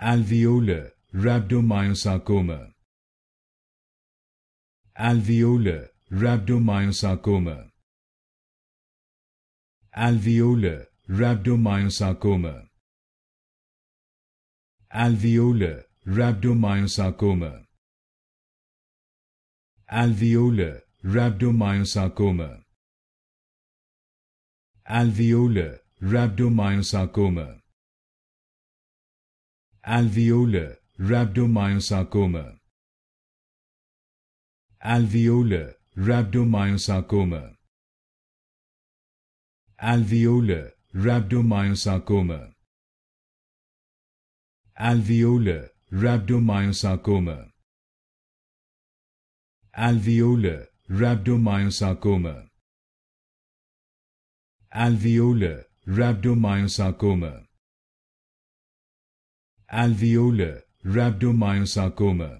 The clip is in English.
alveolar rhabdomyosarcoma alveolar rhabdomyosarcoma alveolar rhabdomyosarcoma alveolar rhabdomyosarcoma alveolar rhabdomyosarcoma alveolar rhabdomyosarcoma alveolar rhabdomyosarcoma alveolar rhabdomyosarcoma alveolar rhabdomyosarcoma alveolar rhabdomyosarcoma alveolar rhabdomyosarcoma alveolar rhabdomyosarcoma alveolar rhabdomyosarcoma.